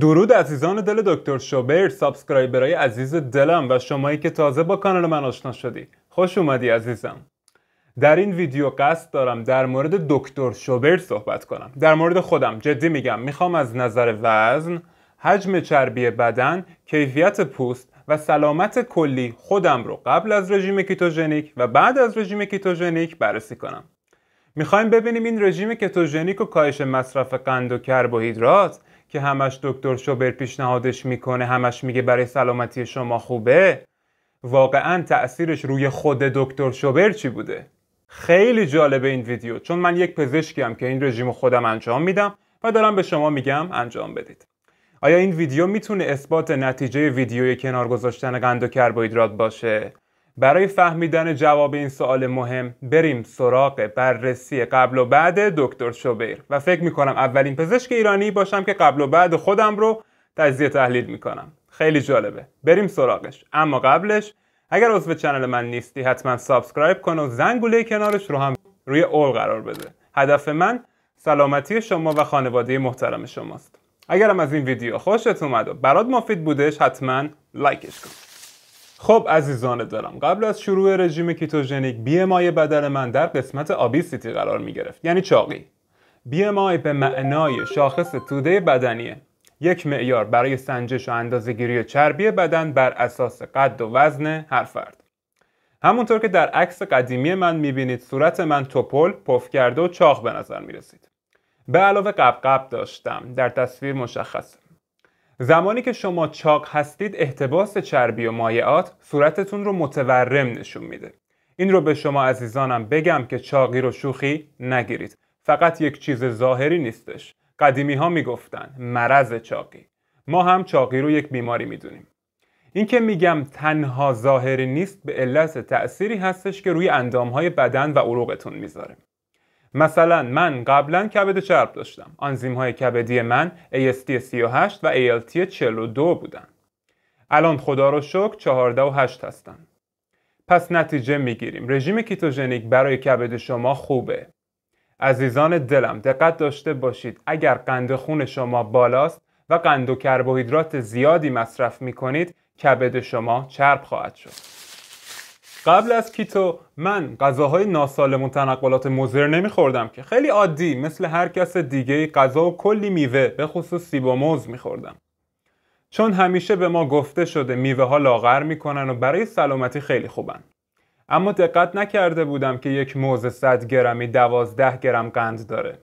درود عزیزان دل دکتر شوبر سابسکرایبرای عزیز دلم و شمایی که تازه با کانال من آشنا شدی خوش اومدی عزیزم در این ویدیو قصد دارم در مورد دکتر شوبر صحبت کنم در مورد خودم جدی میگم میخوام از نظر وزن حجم چربی بدن کیفیت پوست و سلامت کلی خودم رو قبل از رژیم کیتوژنیک و بعد از رژیم کیتوژنیک بررسی کنم میخوایم ببینیم این رژیم کتوژنیک و کاهش مصرف قند و کربوهیدرات که همش دکتر شوبر پیشنهادش میکنه همش میگه برای سلامتی شما خوبه واقعا تأثیرش روی خود دکتر شوبر چی بوده خیلی جالبه این ویدیو چون من یک پزشکم که این رژیم خودم انجام میدم و دارم به شما میگم انجام بدید آیا این ویدیو میتونه اثبات نتیجه ویدیوی کنار گذاشتن قند و کربوهیدرات باشه برای فهمیدن جواب این سوال مهم بریم سراغ بررسی قبل و بعد دکتر شوبیر و فکر میکنم اولین پزشک ایرانی باشم که قبل و بعد خودم رو تجزیه تحلیل میکنم خیلی جالبه بریم سراغش اما قبلش اگر عضو چنل من نیستی حتما سابسکرایب کن و زنگوله کنارش رو هم روی اول قرار بده هدف من سلامتی شما و خانواده محترم شماست اگرم از این ویدیو خوشت اومد و برات مفید بودش حتما لایکش کن خب عزیزان دارم قبل از شروع رژیم کیتوژنیک بی بدن من در قسمت آبیسیتی قرار می گرفت یعنی چاقی بی به معنای شاخص توده بدنیه یک معیار برای سنجش و اندازه چربی بدن بر اساس قد و وزن هر فرد همونطور که در عکس قدیمی من میبینید صورت من توپل پف کرده و چاق به نظر رسید به علاوه قبقب داشتم در تصویر مشخصه زمانی که شما چاق هستید احتباس چربی و مایعات صورتتون رو متورم نشون میده این رو به شما عزیزانم بگم که چاقی رو شوخی نگیرید فقط یک چیز ظاهری نیستش قدیمی ها میگفتن مرض چاقی ما هم چاقی رو یک بیماری میدونیم اینکه میگم تنها ظاهری نیست به علت تأثیری هستش که روی اندامهای بدن و عروقتون میذاره مثلا من قبلا کبد چرب داشتم آنزیم های کبدی من AST38 و ALT42 بودن الان خدا رو شکر 14 و 8 هستن پس نتیجه میگیریم رژیم کیتوژنیک برای کبد شما خوبه عزیزان دلم دقت داشته باشید اگر قند خون شما بالاست و قند و کربوهیدرات زیادی مصرف می کبد شما چرب خواهد شد قبل از کیتو من غذاهای ناسالم و تنقلات مزر نمیخوردم که خیلی عادی مثل هر کس دیگه غذا و کلی میوه به خصوص سیب و موز میخوردم چون همیشه به ما گفته شده میوه ها لاغر میکنن و برای سلامتی خیلی خوبن اما دقت نکرده بودم که یک موز 100 گرمی 12 گرم قند داره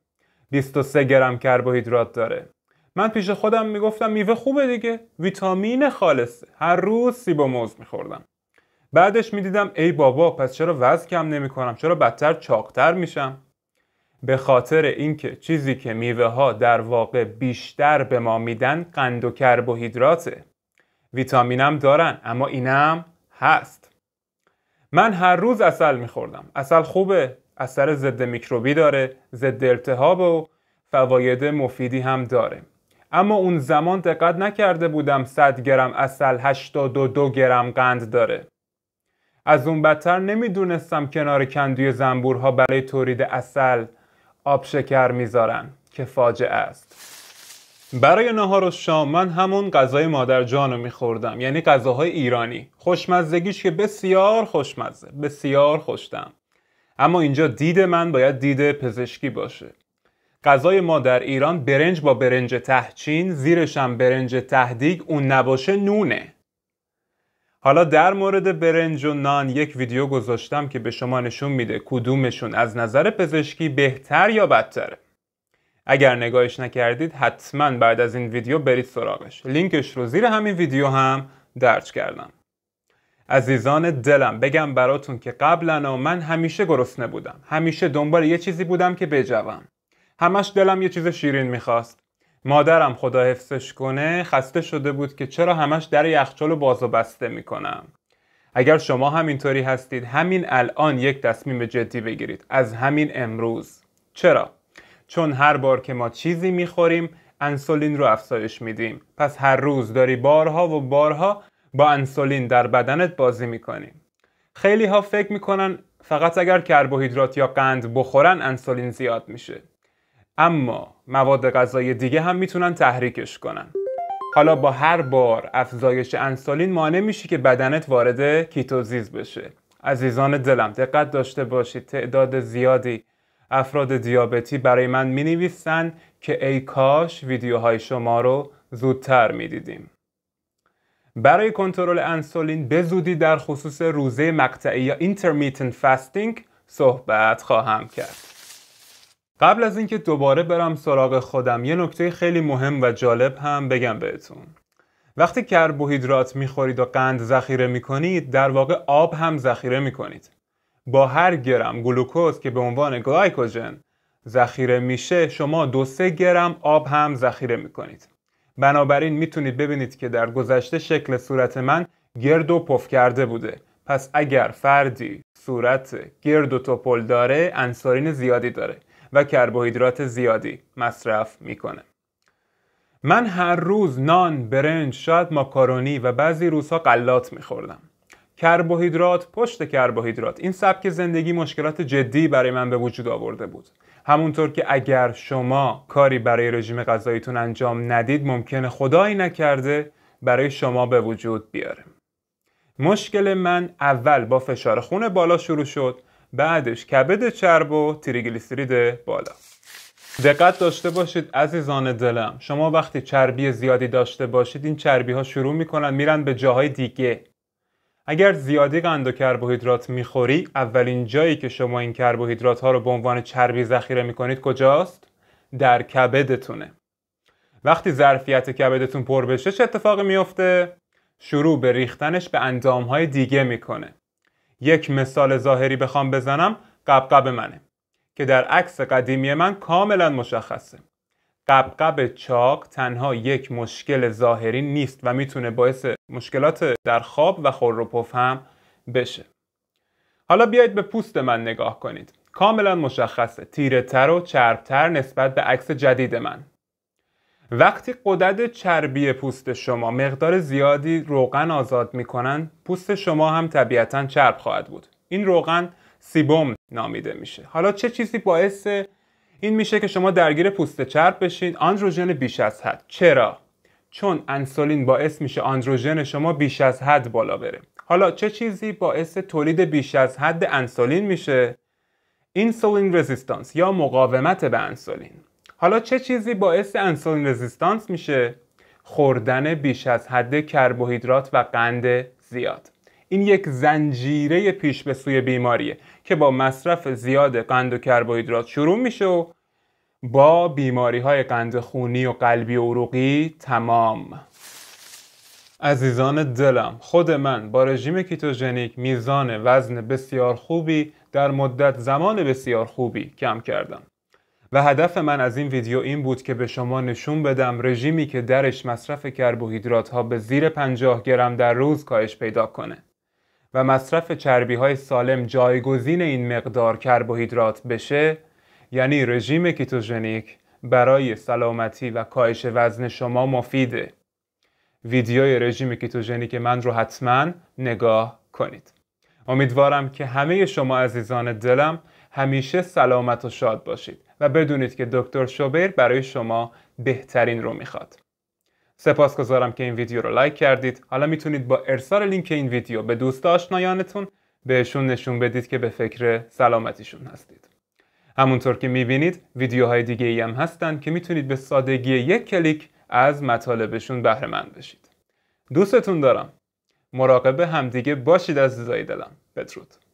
23 گرم کربوهیدرات داره من پیش خودم میگفتم میوه خوبه دیگه ویتامین خالصه هر روز سیب و موز میخوردم بعدش میدیدم ای بابا پس چرا وزن کم نمی کنم؟ چرا بدتر چاقتر میشم به خاطر اینکه چیزی که میوه ها در واقع بیشتر به ما میدن قند و کربوهیدراته ویتامینم دارن اما اینم هست من هر روز اصل میخوردم اصل خوبه اثر ضد میکروبی داره ضد التهاب و فواید مفیدی هم داره اما اون زمان دقت نکرده بودم 100 گرم اصل 82 گرم قند داره از اون بدتر نمیدونستم کنار کندوی زنبورها برای تولید اصل آب شکر میذارن که فاجعه است برای نهار و شام من همون غذای مادر جانو میخوردم یعنی غذاهای ایرانی خوشمزگیش که بسیار خوشمزه بسیار خوشتم اما اینجا دید من باید دید پزشکی باشه غذای ما در ایران برنج با برنج تهچین زیرشم برنج تهدیگ اون نباشه نونه حالا در مورد برنج و نان یک ویدیو گذاشتم که به شما نشون میده کدومشون از نظر پزشکی بهتر یا بدتره اگر نگاهش نکردید حتما بعد از این ویدیو برید سراغش لینکش رو زیر همین ویدیو هم درج کردم عزیزان دلم بگم براتون که قبلا من همیشه گرسنه بودم همیشه دنبال یه چیزی بودم که بجوم همش دلم یه چیز شیرین میخواست مادرم خدا حفظش کنه خسته شده بود که چرا همش در یخچال و باز و بسته میکنم اگر شما همینطوری هستید همین الان یک تصمیم جدی بگیرید از همین امروز چرا چون هر بار که ما چیزی میخوریم انسولین رو افزایش میدیم پس هر روز داری بارها و بارها با انسولین در بدنت بازی میکنیم خیلی ها فکر میکنن فقط اگر کربوهیدرات یا قند بخورن انسولین زیاد میشه اما مواد غذایی دیگه هم میتونن تحریکش کنن حالا با هر بار افزایش انسولین مانع میشه که بدنت وارد کیتوزیز بشه عزیزان دلم دقت داشته باشید تعداد زیادی افراد دیابتی برای من می نویسن که ای کاش ویدیوهای شما رو زودتر می دیدیم. برای کنترل انسولین به زودی در خصوص روزه مقطعی یا intermittent fasting صحبت خواهم کرد. قبل از اینکه دوباره برم سراغ خودم یه نکته خیلی مهم و جالب هم بگم بهتون وقتی کربوهیدرات میخورید و قند ذخیره میکنید در واقع آب هم ذخیره میکنید با هر گرم گلوکوز که به عنوان گلایکوژن ذخیره میشه شما دو سه گرم آب هم ذخیره میکنید بنابراین میتونید ببینید که در گذشته شکل صورت من گرد و پف کرده بوده پس اگر فردی صورت گرد و توپل داره انسارین زیادی داره و کربوهیدرات زیادی مصرف میکنه من هر روز نان، برنج، شاید ماکارونی و بعضی روزها قلات میخوردم. کربوهیدرات پشت کربوهیدرات این سبک زندگی مشکلات جدی برای من به وجود آورده بود. همونطور که اگر شما کاری برای رژیم غذاییتون انجام ندید ممکنه خدایی نکرده برای شما به وجود بیاره. مشکل من اول با فشار خون بالا شروع شد بعدش کبد چرب و تریگلیسیرید بالا دقت داشته باشید عزیزان دلم شما وقتی چربی زیادی داشته باشید این چربی ها شروع میکنن میرن به جاهای دیگه اگر زیادی قند و کربوهیدرات میخوری اولین جایی که شما این کربوهیدرات ها رو به عنوان چربی ذخیره میکنید کجاست در کبدتونه وقتی ظرفیت کبدتون پر بشه چه اتفاقی میفته شروع به ریختنش به اندام های دیگه میکنه یک مثال ظاهری بخوام بزنم قبقب منه که در عکس قدیمی من کاملا مشخصه قبقب چاق تنها یک مشکل ظاهری نیست و میتونه باعث مشکلات در خواب و خور هم بشه حالا بیایید به پوست من نگاه کنید کاملا مشخصه تیره تر و چربتر نسبت به عکس جدید من وقتی قدرت چربی پوست شما مقدار زیادی روغن آزاد میکنن پوست شما هم طبیعتا چرب خواهد بود این روغن سیبوم نامیده میشه حالا چه چیزی باعث این میشه که شما درگیر پوست چرب بشین آندروژن بیش از حد چرا چون انسولین باعث میشه آندروژن شما بیش از حد بالا بره حالا چه چیزی باعث تولید بیش از حد انسولین میشه اینسولین رزیستانس یا مقاومت به انسولین حالا چه چیزی باعث انسولین رزیستانس میشه؟ خوردن بیش از حد کربوهیدرات و قند زیاد این یک زنجیره پیش به سوی بیماریه که با مصرف زیاد قند و کربوهیدرات شروع میشه و با بیماری های قند خونی و قلبی و عروقی تمام عزیزان دلم خود من با رژیم کیتوژنیک میزان وزن بسیار خوبی در مدت زمان بسیار خوبی کم کردم و هدف من از این ویدیو این بود که به شما نشون بدم رژیمی که درش مصرف کربوهیدرات ها به زیر 50 گرم در روز کاهش پیدا کنه و مصرف چربی های سالم جایگزین این مقدار کربوهیدرات بشه یعنی رژیم کیتوژنیک برای سلامتی و کاهش وزن شما مفیده ویدیوی رژیم کیتوژنیک من رو حتما نگاه کنید امیدوارم که همه شما عزیزان دلم همیشه سلامت و شاد باشید و بدونید که دکتر شوبیر برای شما بهترین رو میخواد. سپاسگزارم که این ویدیو رو لایک کردید. حالا میتونید با ارسال لینک این ویدیو به دوست آشنایانتون بهشون نشون بدید که به فکر سلامتیشون هستید. همونطور که میبینید ویدیوهای دیگه ای هم هستن که میتونید به سادگی یک کلیک از مطالبشون بهره مند بشید. دوستتون دارم. مراقب همدیگه باشید عزیزای دلم. بدرود.